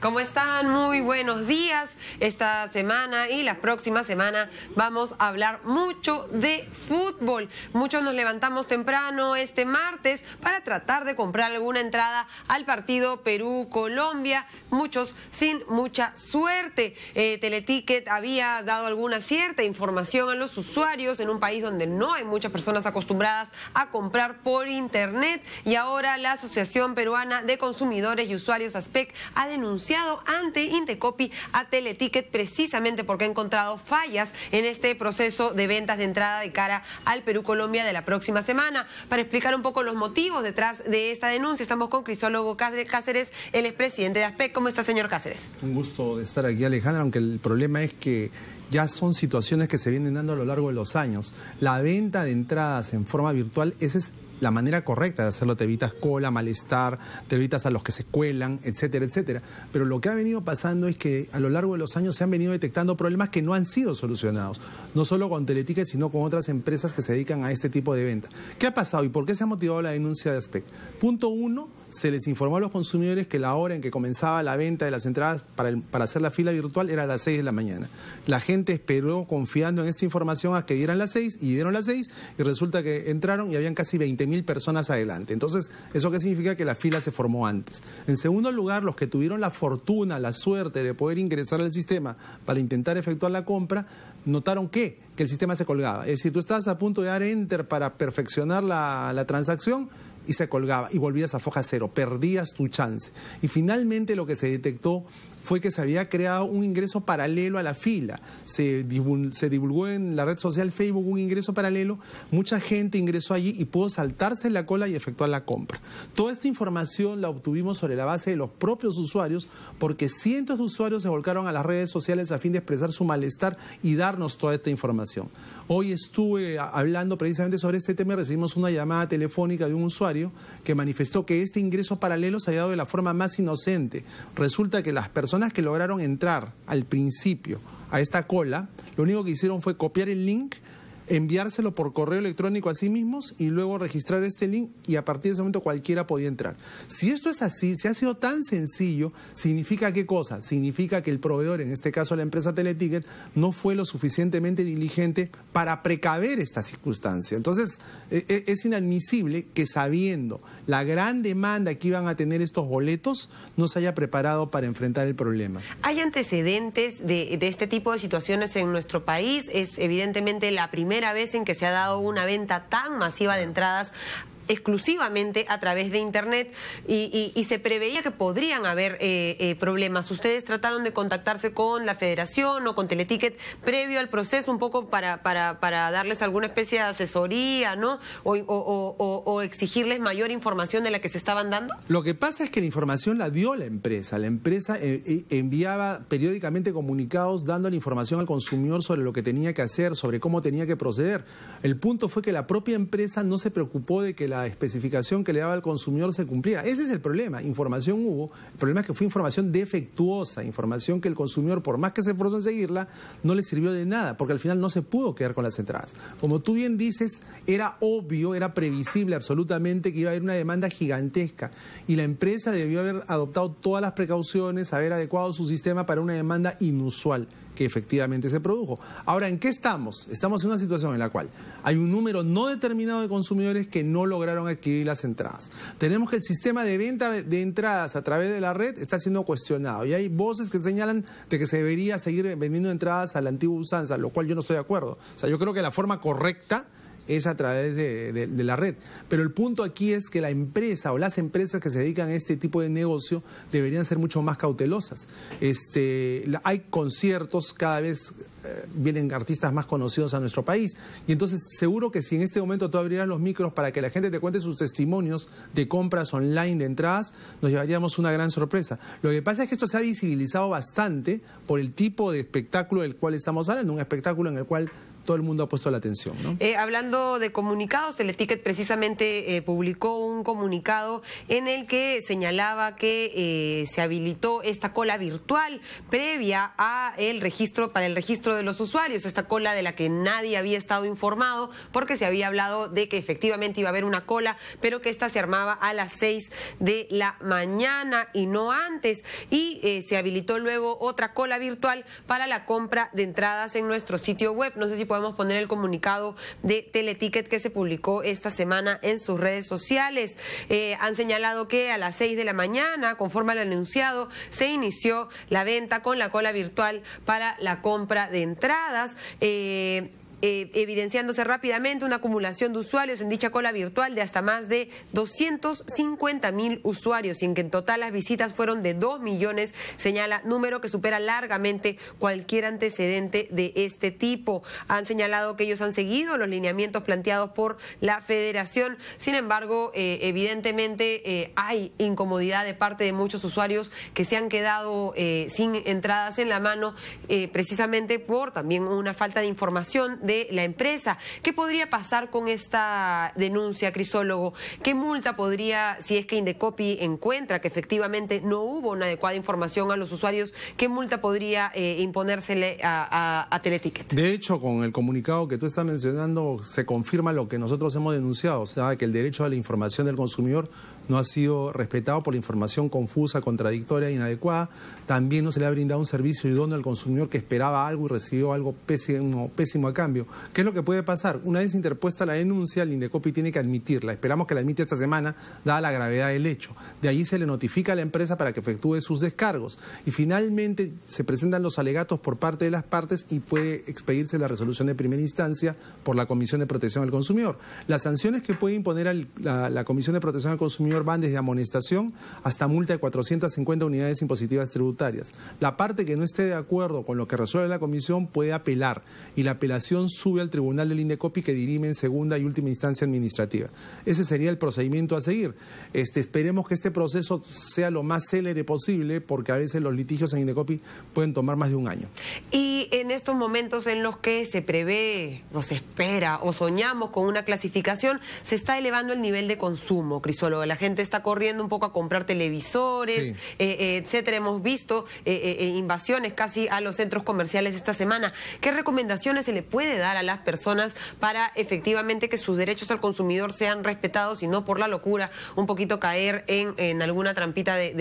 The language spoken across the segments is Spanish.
¿Cómo están? Muy buenos días. Esta semana y la próxima semana vamos a hablar mucho de fútbol. Muchos nos levantamos temprano este martes para tratar de comprar alguna entrada al partido Perú-Colombia. Muchos sin mucha suerte. Eh, Teleticket había dado alguna cierta información a los usuarios en un país donde no hay muchas personas acostumbradas a comprar por internet y ahora la Asociación Peruana de Consumidores y Usuarios ASPEC ha denunciado ante Intecopi a Teleticket precisamente porque ha encontrado fallas en este proceso de ventas de entrada de cara al Perú-Colombia de la próxima semana. Para explicar un poco los motivos detrás de esta denuncia, estamos con Crisólogo Cáceres, el expresidente de ASPEC. ¿Cómo está, señor Cáceres? Un gusto de estar aquí, Alejandra, aunque el problema es que ya son situaciones que se vienen dando a lo largo de los años. La venta de entradas en forma virtual, ese es la manera correcta de hacerlo, te evitas cola, malestar, te evitas a los que se cuelan, etcétera, etcétera. Pero lo que ha venido pasando es que a lo largo de los años se han venido detectando problemas que no han sido solucionados, no solo con Teleticket, sino con otras empresas que se dedican a este tipo de venta. ¿Qué ha pasado y por qué se ha motivado la denuncia de Aspect? Punto uno, se les informó a los consumidores que la hora en que comenzaba la venta de las entradas para, hacer la fila virtual era a las 6 de la mañana. La gente esperó confiando en esta información a que dieran las 6 y dieron las 6 y resulta que entraron y habían casi 20 mil personas adelante. Entonces, ¿eso qué significa? Que la fila se formó antes. En segundo lugar, los que tuvieron la fortuna, la suerte de poder ingresar al sistema para intentar efectuar la compra, notaron que, que el sistema se colgaba. Es decir, tú estás a punto de dar enter para perfeccionar la, la transacción, y se colgaba y volvías a foja cero, perdías tu chance. Y finalmente lo que se detectó fue que se había creado un ingreso paralelo a la fila. Se, divulgó, en la red social Facebook un ingreso paralelo, mucha gente ingresó allí y pudo saltarse en la cola y efectuar la compra. Toda esta información la obtuvimos sobre la base de los propios usuarios porque cientos de usuarios se volcaron a las redes sociales a fin de expresar su malestar y darnos toda esta información. Hoy estuve hablando precisamente sobre este tema y recibimos una llamada telefónica de un usuario que manifestó que este ingreso paralelo se había dado de la forma más inocente. Resulta que las personas que lograron entrar al principio a esta cola, lo único que hicieron fue copiar el link enviárselo por correo electrónico a sí mismos y luego registrar este link y a partir de ese momento cualquiera podía entrar. Si esto es así, si ha sido tan sencillo, significa qué cosa? Significa que el proveedor, en este caso la empresa Teleticket, no fue lo suficientemente diligente para precaver esta circunstancia. Entonces, e, e, es inadmisible que sabiendo la gran demanda que iban a tener estos boletos, no se haya preparado para enfrentar el problema. ¿Hay antecedentes de, de este tipo de situaciones en nuestro país? Es evidentemente la primera primera vez en que se ha dado una venta tan masiva de entradas exclusivamente a través de Internet y, se preveía que podrían haber eh, eh, problemas. Ustedes trataron de contactarse con la federación o con Teleticket previo al proceso un poco para, para, darles alguna especie de asesoría, ¿no? O, exigirles mayor información de la que se estaban dando. Lo que pasa es que la información la dio la empresa. La empresa eh, enviaba periódicamente comunicados dando la información al consumidor sobre lo que tenía que hacer, sobre cómo tenía que proceder. El punto fue que la propia empresa no se preocupó de que la la especificación que le daba al consumidor se cumpliera. Ese es el problema. Información hubo. El problema es que fue información defectuosa, información que el consumidor, por más que se esforzó en seguirla, no le sirvió de nada, porque al final no se pudo quedar con las entradas. Como tú bien dices, era obvio, era previsible absolutamente que iba a haber una demanda gigantesca y la empresa debió haber adoptado todas las precauciones, haber adecuado su sistema para una demanda inusual que efectivamente se produjo. Ahora, ¿en qué estamos? Estamos en una situación en la cual hay un número no determinado de consumidores que no lograron adquirir las entradas. Tenemos que el sistema de venta de entradas a través de la red está siendo cuestionado y hay voces que señalan de que se debería seguir vendiendo entradas a la antigua usanza, lo cual yo no estoy de acuerdo. O sea, yo creo que la forma correcta es a través de, la red. Pero el punto aquí es que la empresa o las empresas que se dedican a este tipo de negocio deberían ser mucho más cautelosas. Este, hay conciertos, cada vez eh, vienen artistas más conocidos a nuestro país. Y entonces seguro que si en este momento tú abrieras los micros para que la gente te cuente sus testimonios de compras online de entradas, nos llevaríamos una gran sorpresa. Lo que pasa es que esto se ha visibilizado bastante por el tipo de espectáculo del cual estamos hablando, un espectáculo en el cual todo el mundo ha puesto la atención. Eh, hablando de comunicados, Teleticket precisamente eh, publicó un comunicado en el que señalaba que eh, se habilitó esta cola virtual previa a el registro para el registro de los usuarios, esta cola de la que nadie había estado informado porque se había hablado de que efectivamente iba a haber una cola, pero que esta se armaba a las seis de la mañana y no antes y se habilitó luego otra cola virtual para la compra de entradas en nuestro sitio web. No sé si podemos Vamos a poner el comunicado de Teleticket que se publicó esta semana en sus redes sociales. Eh, han señalado que a las 6 de la mañana, conforme al anunciado, se inició la venta con la cola virtual para la compra de entradas. Eh, eh, evidenciándose rápidamente una acumulación de usuarios en dicha cola virtual de hasta más de 250 mil usuarios y en que en total las visitas fueron de 2 millones, señala, número que supera largamente cualquier antecedente de este tipo. Han señalado que ellos han seguido los lineamientos planteados por la federación, sin embargo, eh, evidentemente eh, hay incomodidad de parte de muchos usuarios que se han quedado sin entradas en la mano precisamente por también una falta de información de la empresa. ¿Qué podría pasar con esta denuncia, Crisólogo? ¿Qué multa podría, si es que Indecopi encuentra que efectivamente no hubo una adecuada información a los usuarios, qué multa podría eh, a, a, Teleticket? De hecho, con el comunicado que tú estás mencionando, se confirma lo que nosotros hemos denunciado, o sea, que el derecho a la información del consumidor no ha sido respetado por la información confusa, contradictoria e inadecuada. También no se le ha brindado un servicio idóneo al consumidor que esperaba algo y recibió algo pésimo, pésimo a cambio. ¿Qué es lo que puede pasar? Una vez interpuesta la denuncia, el Indecopi tiene que admitirla. Esperamos que la admite esta semana, dada la gravedad del hecho. De ahí se le notifica a la empresa para que efectúe sus descargos. Y finalmente se presentan los alegatos por parte de las partes y puede expedirse la resolución de primera instancia por la Comisión de Protección al Consumidor. Las sanciones que puede imponer la Comisión de Protección al Consumidor Van desde amonestación hasta multa de 450 unidades impositivas tributarias. La parte que no esté de acuerdo con lo que resuelve la comisión puede apelar y la apelación sube al tribunal del INDECOPI que dirime en segunda y última instancia administrativa. Ese sería el procedimiento a seguir. Este, esperemos que este proceso sea lo más célere posible porque a veces los litigios en INDECOPI pueden tomar más de un año. Y en estos momentos en los que se prevé, nos espera o soñamos con una clasificación, se está elevando el nivel de consumo, Crisólogo. La gente está corriendo un poco a comprar televisores, eh, eh, etcétera. Hemos visto eh, invasiones casi a los centros comerciales esta semana. ¿Qué recomendaciones se le puede dar a las personas para efectivamente que sus derechos al consumidor sean respetados y no por la locura un poquito caer en, alguna trampita de,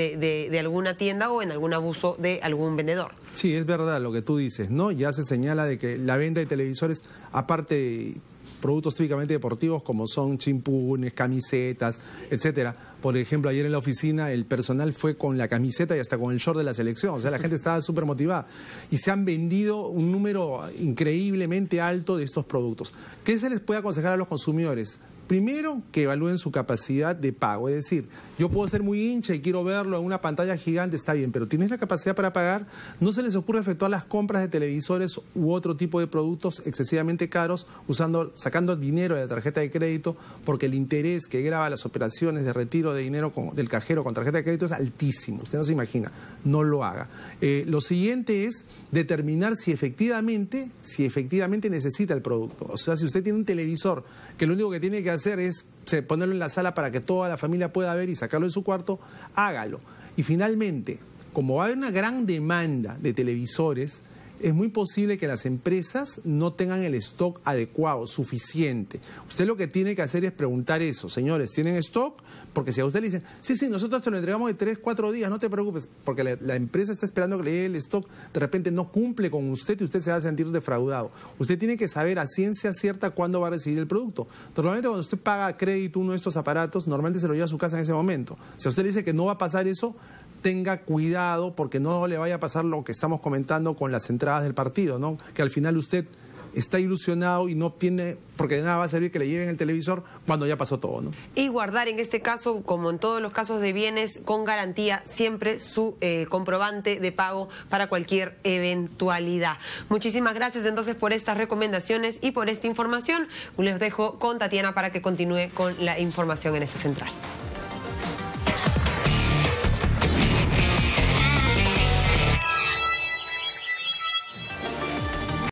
de alguna tienda o en algún abuso de algún vendedor? Sí, es verdad lo que tú dices, ¿no? Ya se señala de que la venta de televisores, aparte productos típicamente deportivos como son chimpunes, camisetas, etcétera. Por ejemplo, ayer en la oficina el personal fue con la camiseta y hasta con el short de la selección. O sea, la gente estaba súper motivada. Y se han vendido un número increíblemente alto de estos productos. ¿Qué se les puede aconsejar a los consumidores? Primero, que evalúen su capacidad de pago. Es decir, yo puedo ser muy hincha y quiero verlo en una pantalla gigante, está bien, pero ¿tienes la capacidad para pagar? No se les ocurre efectuar las compras de televisores u otro tipo de productos excesivamente caros usando, sacando dinero de la tarjeta de crédito porque el interés que graba las operaciones de retiro de dinero del cajero con tarjeta de crédito es altísimo. Usted no se imagina, no lo haga. Eh, lo siguiente es determinar si efectivamente, si efectivamente necesita el producto. O sea, si usted tiene un televisor que lo único que tiene que hacer hacer es ponerlo en la sala para que toda la familia pueda ver y sacarlo de su cuarto, hágalo. Y finalmente, como va a haber una gran demanda de televisores, es muy posible que las empresas no tengan el stock adecuado, suficiente. Usted lo que tiene que hacer es preguntar eso, señores, ¿tienen stock? Porque si a usted le dicen, sí, sí, nosotros te lo entregamos de tres, cuatro días, no te preocupes, porque la, empresa está esperando que le llegue el stock, de repente no cumple con usted y usted se va a sentir defraudado. Usted tiene que saber a ciencia cierta cuándo va a recibir el producto. Normalmente cuando usted paga crédito uno de estos aparatos, normalmente se lo lleva a su casa en ese momento. Si a usted le dice que no va a pasar eso, tenga cuidado porque no le vaya a pasar lo que estamos comentando con las entradas del partido, ¿no? Que al final usted está ilusionado y no tiene, porque de nada va a servir que le lleven el televisor cuando ya pasó todo, ¿no? Y guardar en este caso, como en todos los casos de bienes, con garantía siempre su eh, comprobante de pago para cualquier eventualidad. Muchísimas gracias entonces por estas recomendaciones y por esta información. Les dejo con Tatiana para que continúe con la información en este central.